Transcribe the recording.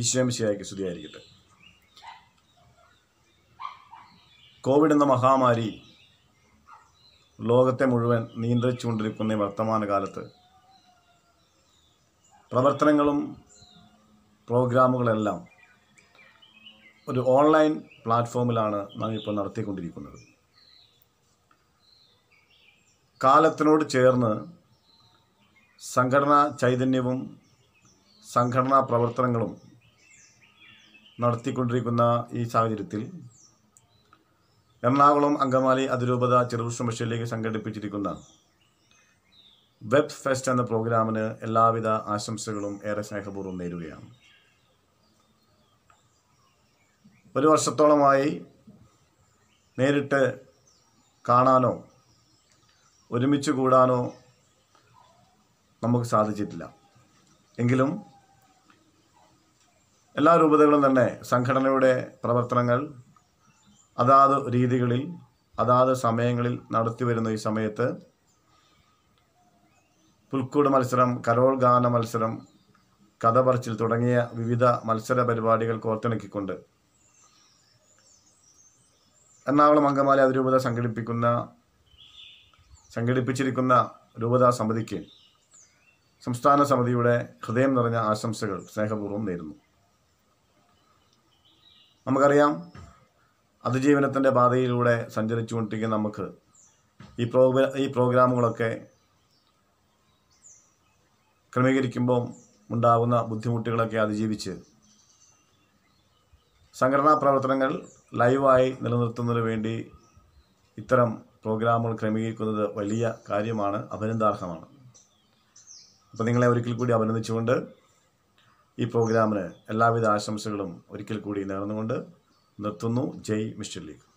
ഈശ്വമിശിയായിക്ക് സ്തുതിയായിരിക്കട്ടെ കോവിഡ് എന്ന മഹാമാരി ലോകത്തെ മുഴുവൻ നിയന്ത്രിച്ചുകൊണ്ടിരിക്കുന്ന കാലത്ത് പ്രവർത്തനങ്ങളും പ്രോഗ്രാമുകളെല്ലാം ഒരു ഓൺലൈൻ പ്ലാറ്റ്ഫോമിലാണ് നാം ഇപ്പോൾ നടത്തിക്കൊണ്ടിരിക്കുന്നത് കാലത്തിനോട് ചേർന്ന് സംഘടനാ ചൈതന്യവും സംഘടനാ പ്രവർത്തനങ്ങളും നടത്തിക്കൊണ്ടിരിക്കുന്ന ഈ സാഹചര്യത്തിൽ എറണാകുളം അങ്കമാലി അതിരൂപത ചെറുപുഷ്പ മിഷനിലേക്ക് സംഘടിപ്പിച്ചിരിക്കുന്ന വെബ് ഫെസ്റ്റ് എന്ന പ്രോഗ്രാമിന് എല്ലാവിധ ആശംസകളും ഏറെ സ്നേഹപൂർവ്വം നേരുകയാണ് ഒരു വർഷത്തോളമായി നേരിട്ട് കാണാനോ ഒരുമിച്ച് കൂടാനോ നമുക്ക് സാധിച്ചിട്ടില്ല എങ്കിലും എല്ലാ രൂപതകളും തന്നെ സംഘടനയുടെ പ്രവർത്തനങ്ങൾ അതാത് രീതികളിൽ അതാത് സമയങ്ങളിൽ നടത്തിവരുന്ന ഈ സമയത്ത് പുൽക്കൂട് മത്സരം കരോൾ ഗാന മത്സരം കഥ പറച്ചിൽ തുടങ്ങിയ വിവിധ മത്സര പരിപാടികൾ കോർത്തിണക്കിക്കൊണ്ട് എറണാകുളം അങ്കമാലി അതിരൂപത സംഘടിപ്പിക്കുന്ന സംഘടിപ്പിച്ചിരിക്കുന്ന രൂപതാ സമിതിക്ക് സംസ്ഥാന സമിതിയുടെ ഹൃദയം നിറഞ്ഞ ആശംസകൾ സ്നേഹപൂർവ്വം നേരുന്നു നമുക്കറിയാം അതിജീവനത്തിൻ്റെ പാതയിലൂടെ സഞ്ചരിച്ചുകൊണ്ടിരിക്കുന്ന നമുക്ക് ഈ പ്രോഗ്രാ ഈ പ്രോഗ്രാമുകളൊക്കെ ക്രമീകരിക്കുമ്പോൾ ഉണ്ടാകുന്ന ബുദ്ധിമുട്ടുകളൊക്കെ അതിജീവിച്ച് സംഘടനാ പ്രവർത്തനങ്ങൾ ലൈവായി നിലനിർത്തുന്നതിന് വേണ്ടി ഇത്തരം പ്രോഗ്രാമുകൾ ക്രമീകരിക്കുന്നത് വലിയ കാര്യമാണ് അഭിനന്ദാർഹമാണ് അപ്പോൾ നിങ്ങളെ ഒരിക്കൽ കൂടി അഭിനന്ദിച്ചുകൊണ്ട് ഈ പ്രോഗ്രാമിന് എല്ലാവിധ ആശംസകളും ഒരിക്കൽ കൂടി നേർന്നുകൊണ്ട് നിർത്തുന്നു ജയ് മിസ്റ്റർ ലീഗ്